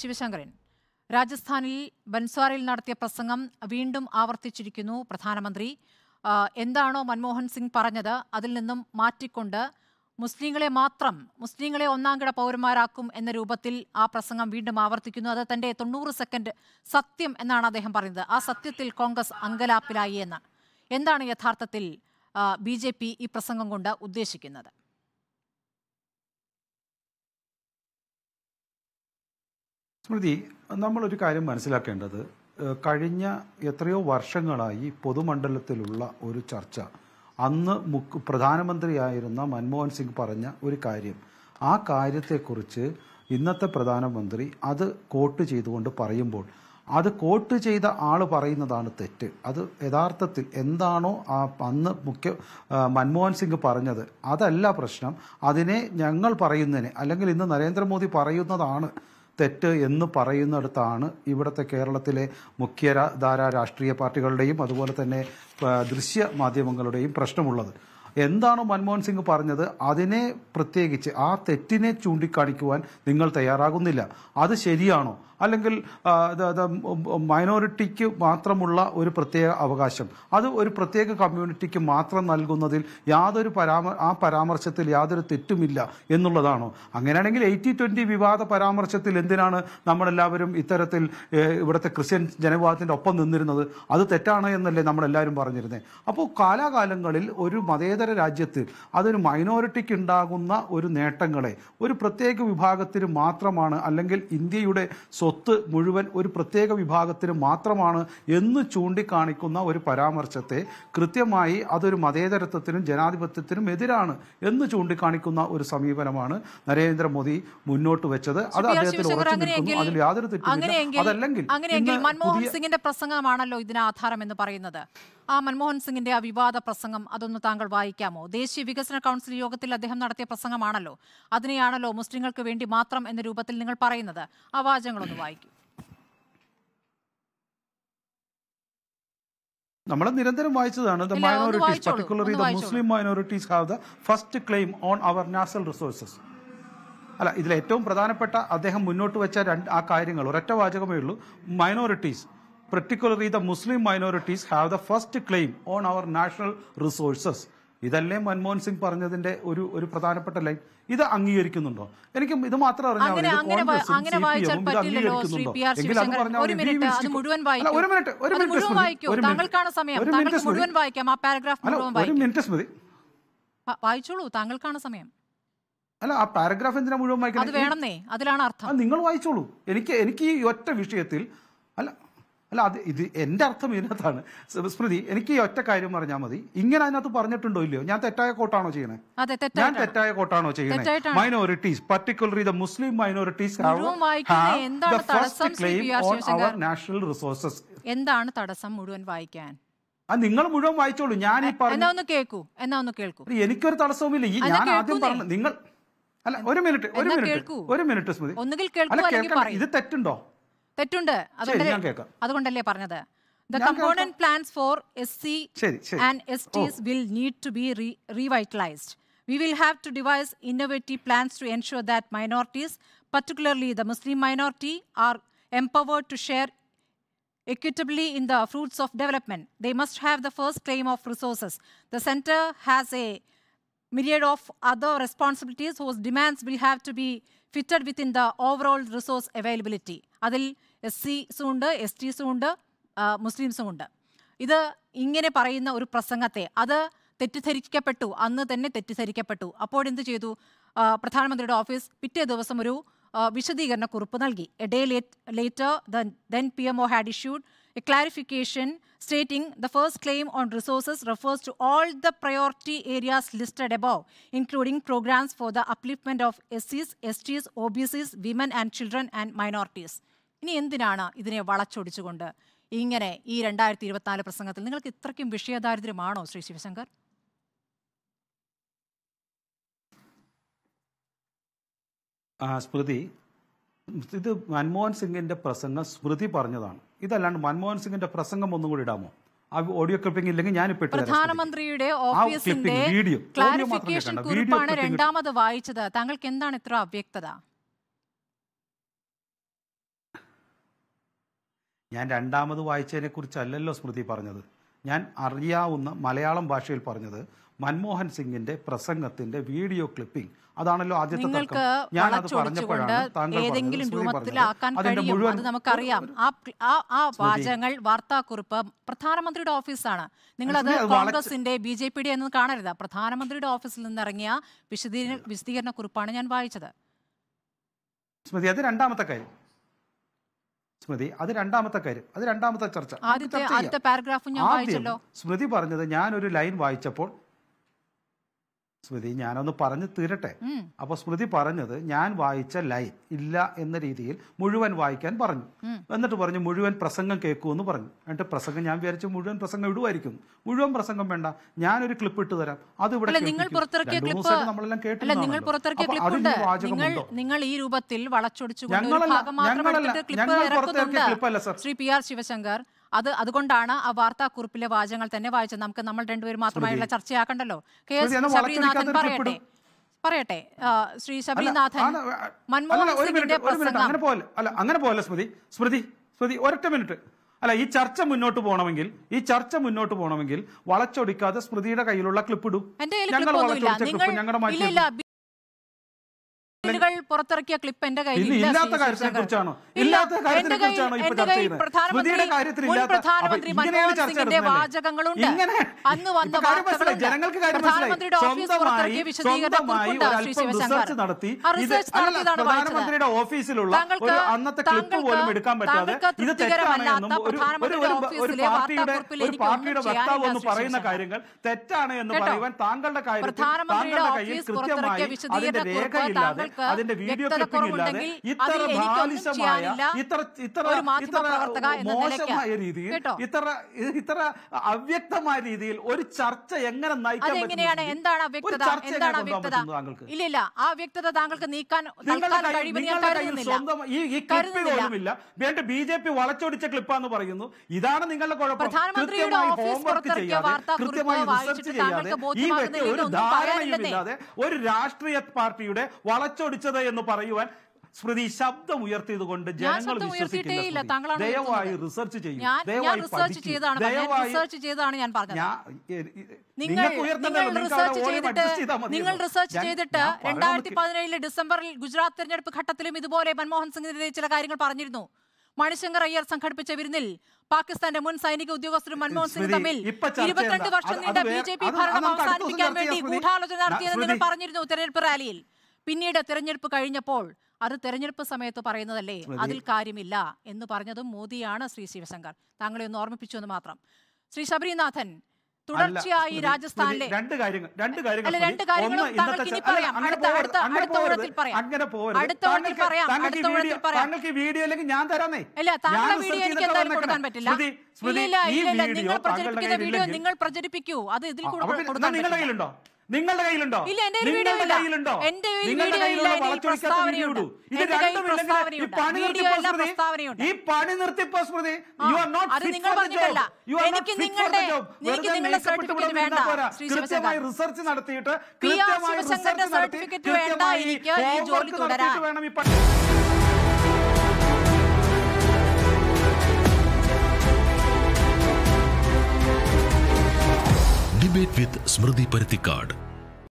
ശിവശങ്കരൻ രാജസ്ഥാനിൽ ബൻസ്വാറിൽ നടത്തിയ പ്രസംഗം വീണ്ടും ആവർത്തിച്ചിരിക്കുന്നു പ്രധാനമന്ത്രി എന്താണോ മൻമോഹൻ സിംഗ് പറഞ്ഞത് അതിൽ നിന്നും മാറ്റിക്കൊണ്ട് മുസ്ലിങ്ങളെ മാത്രം മുസ്ലിങ്ങളെ ഒന്നാംകിട പൗരന്മാരാക്കും എന്ന രൂപത്തിൽ ആ പ്രസംഗം വീണ്ടും ആവർത്തിക്കുന്നു അത് തൻ്റെ തൊണ്ണൂറ് സെക്കൻഡ് സത്യം എന്നാണ് അദ്ദേഹം പറയുന്നത് ആ സത്യത്തിൽ കോൺഗ്രസ് അങ്കലാപ്പിലായി എന്ന് എന്താണ് യഥാർത്ഥത്തിൽ ബി ഈ പ്രസംഗം കൊണ്ട് ഉദ്ദേശിക്കുന്നത് സ്മൃതി നമ്മളൊരു കാര്യം മനസ്സിലാക്കേണ്ടത് കഴിഞ്ഞ എത്രയോ വർഷങ്ങളായി പൊതുമണ്ഡലത്തിലുള്ള ഒരു ചർച്ച അന്ന് മുഖ് പ്രധാനമന്ത്രിയായിരുന്ന മൻമോഹൻ സിംഗ് പറഞ്ഞ ഒരു കാര്യം ആ കാര്യത്തെക്കുറിച്ച് ഇന്നത്തെ പ്രധാനമന്ത്രി അത് കോട്ട് ചെയ്തുകൊണ്ട് പറയുമ്പോൾ അത് കോട്ട് ചെയ്ത ആൾ പറയുന്നതാണ് തെറ്റ് അത് യഥാർത്ഥത്തിൽ എന്താണോ ആ അന്ന് മുഖ്യ മൻമോഹൻ സിംഗ് പറഞ്ഞത് അതല്ല പ്രശ്നം അതിനെ ഞങ്ങൾ പറയുന്നതിന് അല്ലെങ്കിൽ ഇന്ന് നരേന്ദ്രമോദി പറയുന്നതാണ് തെറ്റ് എന്ന് പറയുന്നിടത്താണ് ഇവിടുത്തെ കേരളത്തിലെ മുഖ്യധാര രാഷ്ട്രീയ പാർട്ടികളുടെയും അതുപോലെ തന്നെ ദൃശ്യ മാധ്യമങ്ങളുടെയും പ്രശ്നമുള്ളത് എന്താണ് മൻമോഹൻ സിംഗ് പറഞ്ഞത് അതിനെ പ്രത്യേകിച്ച് ആ തെറ്റിനെ ചൂണ്ടിക്കാണിക്കുവാൻ നിങ്ങൾ തയ്യാറാകുന്നില്ല അത് ശരിയാണോ അല്ലെങ്കിൽ മൈനോറിറ്റിക്ക് മാത്രമുള്ള ഒരു പ്രത്യേക അവകാശം അത് ഒരു പ്രത്യേക കമ്മ്യൂണിറ്റിക്ക് മാത്രം നൽകുന്നതിൽ യാതൊരു ആ പരാമർശത്തിൽ യാതൊരു തെറ്റുമില്ല എന്നുള്ളതാണോ അങ്ങനെയാണെങ്കിൽ എയ്റ്റി ട്വൻറ്റി വിവാദ പരാമർശത്തിൽ എന്തിനാണ് നമ്മളെല്ലാവരും ഇത്തരത്തിൽ ഇവിടുത്തെ ക്രിസ്ത്യൻ ജനവിഭാഗത്തിൻ്റെ ഒപ്പം നിന്നിരുന്നത് അത് തെറ്റാണ് എന്നല്ലേ നമ്മളെല്ലാവരും പറഞ്ഞിരുന്നത് അപ്പോൾ കാലാകാലങ്ങളിൽ ഒരു മതേതര രാജ്യത്ത് അതൊരു മൈനോറിറ്റിക്ക് ഉണ്ടാകുന്ന ഒരു നേട്ടങ്ങളെ ഒരു പ്രത്യേക വിഭാഗത്തിന് മാത്രമാണ് അല്ലെങ്കിൽ ഇന്ത്യയുടെ സ്വ സ്വത്ത് മുഴുവൻ ഒരു പ്രത്യേക വിഭാഗത്തിന് മാത്രമാണ് എന്ന് ചൂണ്ടിക്കാണിക്കുന്ന ഒരു പരാമർശത്തെ കൃത്യമായി അതൊരു മതേതരത്വത്തിനും ജനാധിപത്യത്തിനും എതിരാണ് എന്ന് ചൂണ്ടിക്കാണിക്കുന്ന ഒരു സമീപനമാണ് നരേന്ദ്രമോദി മുന്നോട്ട് വെച്ചത് അത് അദ്ദേഹത്തിൽ ഉറച്ചു നിൽക്കുന്നു അതിൽ യാതൊരു തെറ്റുമില്ല അതല്ലെങ്കിൽ മൻമോഹൻ സിംഗിന്റെ പ്രസംഗമാണല്ലോ ഇതിന് ആധാരം എന്ന് പറയുന്നത് ആ മൻമോഹൻ സിംഗിന്റെ ആ വിവാദ പ്രസംഗം അതൊന്ന് താങ്കൾ വായിക്കാമോ ദേശീയ വികസന കൗൺസിൽ യോഗത്തിൽ അദ്ദേഹം നടത്തിയ പ്രസംഗമാണല്ലോ അതിനെയാണല്ലോ മുസ്ലിങ്ങൾക്ക് വേണ്ടി മാത്രം എന്ന രൂപത്തിൽ നിങ്ങൾ പറയുന്നത് ആ വാചകങ്ങളൊന്ന് വായിക്കൂ നമ്മൾ നിരന്തരം വായിച്ചതാണ് the minorities particularly the Muslim minorities have the first claim on our national resources അല്ല ഇതിൽ ഏറ്റവും പ്രധാനപ്പെട്ട അദ്ദേഹം മുന്നോട്ട് വെച്ച രണ്ട് ആ കാര്യങ്ങൾ ഒരൊറ്റ വാചകമേ ഉള്ളൂ minorities particularly the Muslim minorities have the first claim on our national resources. ഇതല്ലേ മൻമോഹൻ സിംഗ് പറഞ്ഞതിന്റെ ഒരു ഒരു പ്രധാനപ്പെട്ട ലൈൻ ഇത് അംഗീകരിക്കുന്നുണ്ടോ എനിക്ക് ഇത് മാത്രം അറിഞ്ഞാൽ വായിച്ചോളൂ താങ്കൾക്കാണ് സമയം അല്ല ആ പാരഗ്രാഫ് എന്തിനാ മുഴുവൻ വായിക്കണം അതിലാണ് അർത്ഥം നിങ്ങൾ വായിച്ചോളൂ എനിക്ക് എനിക്ക് ഈ ഒറ്റ വിഷയത്തിൽ അല്ല അല്ല അത് ഇത് എൻ്റെ അർത്ഥം ഇതിനകത്താണ് സ്മൃതി എനിക്ക് ഈ ഒറ്റ കാര്യം പറഞ്ഞാൽ മതി ഇങ്ങനെ അതിനകത്ത് പറഞ്ഞിട്ടുണ്ടോ ഇല്ലയോ ഞാൻ തെറ്റായ കോട്ടാണോ ചെയ്യണേ ഞാൻ തെറ്റായ കോട്ടാണോ ചെയ്യണേ minorities particularly the Muslim minorities claim our national resources എന്താണ് തടസ്സം മുഴുവൻ വായിക്കാൻ നിങ്ങൾ മുഴുവൻ വായിച്ചോളൂ ഞാൻ ഈ പറഞ്ഞു കേൾക്കൂ എന്നാ ഒന്ന് കേൾക്കൂ എനിക്കൊരു തടസ്സവുമില്ല ഈ ഞാൻ ആദ്യം പറഞ്ഞു നിങ്ങൾ അല്ല ഒരു മിനിറ്റ് ഒരു മിനിറ്റ് ഒരു മിനിറ്റ് സ്മൃതി അല്ല ഇത് തെറ്റുണ്ടോ തെറ്റുണ്ട് അതുകൊണ്ടല്ലേ പറഞ്ഞത് the component plans for S C and S Ts will need to be revitalised we will have to devise innovative plans to ensure that minorities particularly the Muslim minority, are empowered to share equitably in the fruits of development. They must have the first claim of resources. The center has a myriad of other responsibilities whose demands will have to be fitted within the overall resource availability. അതിൽ S സിസും ഉണ്ട് S ടിസും ഉണ്ട് മുസ്ലിംസും ഉണ്ട് ഇത് ഇങ്ങനെ പറയുന്ന ഒരു പ്രസംഗത്തെ അത് തെറ്റിദ്ധരിക്കപ്പെട്ടു അന്ന് തന്നെ തെറ്റിദ്ധരിക്കപ്പെട്ടു അപ്പോഴെന്ത് ചെയ്തു പ്രധാനമന്ത്രിയുടെ ഓഫീസ് പിറ്റേ ദിവസം ഒരു വിശദീകരണ കുറിപ്പ് നൽകി a day late later than then P M O had issued a clarification stating the first claim on resources refers to all the priority areas listed above, including programs for the upliftment of SCs, STs, OBCs, women and children and minorities. ഇനി എന്തിനാണ് ഇതിനെ വളച്ചൊടിച്ചുകൊണ്ട് ഇങ്ങനെ ഈ രണ്ടായിരത്തി ഇരുപത്തിനാല് പ്രസംഗത്തിൽ നിങ്ങൾക്ക് ഇത്രയ്ക്കും വിഷയദാരിദ്ര്യമാണോ ശ്രീ ശിവശങ്കർ സ്മൃതി ഇത് മൻമോഹൻ സിംഗിൻ്റെ പ്രസംഗം സ്മൃതി പറഞ്ഞതാണ് ഇതല്ലാണ്ട് മൻമോഹൻ സിംഗിന്റെ പ്രസംഗം ഒന്നും കൂടി ഇടാമോ ഓഡിയോ ക്ലിപ്പിംഗ് ഇല്ലെങ്കിൽ ഞാൻ പ്രധാനമന്ത്രിയുടെ ഓഫീസിന്റെ ക്ലാരിഫിക്കേഷൻ കുറിപ്പാണ് രണ്ടാമത് വായിച്ചത് താങ്കൾക്ക് എന്താണ് ഇത്ര അവ്യക്തത ഞാൻ രണ്ടാമത് വായിച്ചതിനെ കുറിച്ചല്ലല്ലോ സ്മൃതി പറഞ്ഞത് ഞാൻ അറിയാവുന്ന മലയാളം ഭാഷയിൽ പറഞ്ഞത് മൻമോഹൻ സിംഗിന്റെ പ്രസംഗത്തിന്റെ വീഡിയോ ക്ലിപ്പിംഗ് അതാണല്ലോ ആദ്യത്തെ ഞാൻ വളച്ചൊടിച്ചുകൊണ്ട് ഏതെങ്കിലും രൂപത്തിലാക്കാൻ കഴിയും അത് നമുക്കറിയാം ആ വാചകങ്ങൾ വാർത്താക്കുറിപ്പ് പ്രധാനമന്ത്രിയുടെ ഓഫീസാണ് അത് കോൺഗ്രസിന്റെ ബി ജെ പിയുടെ ഒന്നും കാണരുത് പ്രധാനമന്ത്രിയുടെ ഓഫീസിൽ നിന്നിറങ്ങിയ വിശദീകരണ വിശദീകരണ കുറിപ്പാണ് ഞാൻ വായിച്ചത് സ്മൃതി അത് രണ്ടാമത്തെ കാര്യം സ്മൃതി അത് രണ്ടാമത്തെ കാര്യം അത് രണ്ടാമത്തെ ചർച്ച ആദ്യത്തെ പാരഗ്രാഫ് ഞാൻ സ്മൃതി പറഞ്ഞത് ഞാൻ ഒരു ലൈൻ വായിച്ചപ്പോൾ സ്മൃതി ഞാനൊന്ന് പറഞ്ഞു തീരട്ടെ അപ്പൊ സ്മൃതി പറഞ്ഞത് ഞാൻ വായിച്ച ലൈൻ ഇല്ല എന്ന രീതിയിൽ മുഴുവൻ വായിക്കാൻ പറഞ്ഞു എന്നിട്ട് പറഞ്ഞു മുഴുവൻ പ്രസംഗം എന്ന് പറഞ്ഞു എന്നിട്ട് പ്രസംഗം ഞാൻ വിചാരിച്ചു മുഴുവൻ പ്രസംഗം ഇടുമായിരിക്കും മുഴുവൻ പ്രസംഗം വേണ്ട ഞാനൊരു ക്ലിപ്പ് ഇട്ട് തരാം അത് ഇവിടെ നമ്മളെല്ലാം കേട്ടില്ല നിങ്ങൾ പുറത്തിറക്കിയ ക്ലിപ്പ് നിങ്ങൾ ഈ രൂപത്തിൽ വളച്ചൊടിച്ചു ഞങ്ങളല്ല ഞങ്ങൾ പുറത്തിറക്കിയ ക്ലിപ്പല്ല sir Shri P R Sivasankar അത് അതുകൊണ്ടാണ് ആ വാർത്താക്കുറിപ്പിലെ വാചകങ്ങൾ തന്നെ വായിച്ചത് നമുക്ക് നമ്മൾ രണ്ടുപേരും മാത്രമായുള്ള ചർച്ചയാക്കണ്ടല്ലോ കെ എസ് ശബരിനാഥൻ പറയട്ടെ പറയട്ടെ ശ്രീ ശബരിനാഥൻ മൻമോഹൻ അങ്ങനെ പോകല്ല സ്മൃതി സ്മൃതി സ്മൃതി ഒരൊറ്റ മിനിറ്റ് അല്ല ഈ ചർച്ച മുന്നോട്ട് പോകണമെങ്കിൽ ഈ ചർച്ച മുന്നോട്ട് പോകണമെങ്കിൽ വളച്ചൊടിക്കാതെ സ്മൃതിയുടെ കയ്യിലുള്ള ക്ലിപ്പ് ഇടും ഞങ്ങൾ വളച്ചൊടിച്ച ക്ലിപ്പ് ഞങ്ങളുടെ കപ്പലുകൾ പുറത്തിറക്കിയ ക്ലിപ്പ് എന്റെ കയ്യിൽ ഇല്ലാത്ത കാര്യത്തെ കുറിച്ചാണോ ഇല്ലാത്ത കാര്യത്തെ കുറിച്ചാണോ എന്റെ കയ്യിൽ പ്രധാനമന്ത്രി മുൻ പ്രധാനമന്ത്രി മൻമോഹൻ സിംഗിന്റെ വാചകങ്ങളുണ്ട് അന്ന് വന്ന ജനങ്ങൾക്ക് പ്രധാനമന്ത്രിയുടെ ഓഫീസ് പുറത്തിറക്കിയ വിശദീകരണ കുറിപ്പുണ്ട് ശ്രീ ശിവശങ്കർ നടത്തി റിസർച്ച് നടത്തിയതാണ് പ്രധാനമന്ത്രിയുടെ ഓഫീസിലുള്ള ക്ലിപ്പ് പോലും എടുക്കാൻ പറ്റാതെ ഇത് താങ്കൾക്ക് ഒരു പ്രധാനമന്ത്രിയുടെ ഓഫീസിലെ വാർത്താക്കുറിപ്പിൽ എനിക്ക് ഒന്നും ചെയ്യാനില്ല പറയുന്ന കാര്യങ്ങൾ തെറ്റാണ് എന്ന് പറയുവാൻ താങ്കളുടെ പ്രധാനമന്ത്രിയുടെ ഓഫീസ് പുറത്തിറക്കിയ വിശദീകരണ കുറിപ്പ് താങ്കൾക്ക് അതിന്റെ വീഡിയോ ക്ലിപ്പിംഗ് ഇല്ലാതെ ഇത്ര ബാലിശമായ ഇത്ര ഇത്ര ഇത്ര മോശമായ രീതിയിൽ ഇത്ര ഇത്ര അവ്യക്തമായ രീതിയിൽ ഒരു ചർച്ച എങ്ങനെ നയിക്കാൻ എങ്ങനെയാണ് എന്താണ് അവ്യക്തത എന്താണ് അവ്യക്തത ഇല്ല ഇല്ല ആ അവ്യക്തത താങ്കൾക്ക് നീക്കാൻ വേണ്ട ബി ജെ പി വളച്ചൊടിച്ച ക്ലിപ്പാന്ന് പറയുന്നു ഇതാണ് നിങ്ങളുടെ കുഴപ്പം പ്രധാനമന്ത്രിയുടെ ഓഫീസ് പുറത്തിറക്കിയ വാർത്താക്കുറിപ്പ് വായിച്ചിട്ട് താങ്കൾക്ക് ഒരു രാഷ്ട്രീയ പാർട്ടിയുടെ വളച്ചു വളച്ചൊടിച്ചത് എന്ന് പറയുവാൻ സ്മൃതി ശബ്ദം ഉയർത്തിയതുകൊണ്ട് ജനങ്ങൾ വിശ്വസിക്കുന്ന ദയവായി റിസർച്ച് ചെയ്യും റിസർച്ച് ചെയ്താണ് റിസർച്ച് ചെയ്താണ് ഞാൻ പറഞ്ഞത് നിങ്ങൾ റിസർച്ച് ചെയ്തിട്ട് നിങ്ങൾ റിസർച്ച് ചെയ്തിട്ട് രണ്ടായിരത്തി ഡിസംബറിൽ ഗുജറാത്ത് തെരഞ്ഞെടുപ്പ് ഘട്ടത്തിലും ഇതുപോലെ മൻമോഹൻ സിംഗിനെതിരെ ചില കാര്യങ്ങൾ പറഞ്ഞിരുന്നു മണിശങ്കർ അയ്യർ സംഘടിപ്പിച്ച വിരുന്നിൽ പാകിസ്ഥാന്റെ മുൻ സൈനിക ഉദ്യോഗസ്ഥരും മൻമോഹൻ സിംഗ് തമ്മിൽ ഇരുപത്തിരണ്ട് വർഷം നീണ്ട ബി ജെ പി ഭരണം അവസാനിപ്പിക്കാൻ വേണ്ടി ഗൂഢാലോചന നടത്തിയെന്ന് നിങ്ങൾ പറഞ്ഞിരുന്നു തെരഞ്ഞെടുപ്പ് റാലിയിൽ പിന്നീട് തെരഞ്ഞെടുപ്പ് കഴിഞ്ഞപ്പോൾ അത് തിരഞ്ഞെടുപ്പ് സമയത്ത് പറയുന്നതല്ലേ അതിൽ കാര്യമില്ല എന്ന് പറഞ്ഞതും മോദിയാണ് ശ്രീ ശിവശങ്കർ താങ്കളെ ഒന്ന് ഓർമ്മിപ്പിച്ചു എന്ന് മാത്രം ശ്രീ ശബരിനാഥൻ തുടർച്ചയായി രാജസ്ഥാനിലെ രണ്ട് കാര്യങ്ങൾ രണ്ട് കാര്യങ്ങൾ രണ്ട് കാര്യങ്ങളും താങ്കൾക്ക് ഇനി പറയാം അടുത്ത അടുത്ത അടുത്ത ഓണത്തിൽ പറയാം അടുത്ത ഓണത്തിൽ പറയാം അടുത്ത ഓണത്തിൽ ഞാൻ തരാമേ ഇല്ല താങ്കളുടെ വീഡിയോ എനിക്ക് എന്തായാലും കൊടുക്കാൻ പറ്റില്ല ഇല്ല ഇല്ല നിങ്ങൾ പ്രചരിപ്പിക്കുന്ന വീഡിയോ നിങ്ങൾ പ്രചരിപ്പിക്കൂ അത് ഇതിൽ കൂടുതൽ നിങ്ങളുടെ കയ്യിലുണ്ടോ നിങ്ങളുടെ കയ്യിലുണ്ടോ നിങ്ങളുടെ കയ്യിലുണ്ടോ നിങ്ങളുടെ കയ്യിലുള്ള വീഡിയോ ഈ പണി യു ആർ നോട്ട് കൃത്യമായി റിസർച്ച് നടത്തിയിട്ട് കൃത്യമായി റിസർച്ച് നടത്തി കൃത്യമായി വേണം ഈ പണി ഡിബേറ്റ് വിത്ത് സ്മൃതി പരുത്തിക്കാട്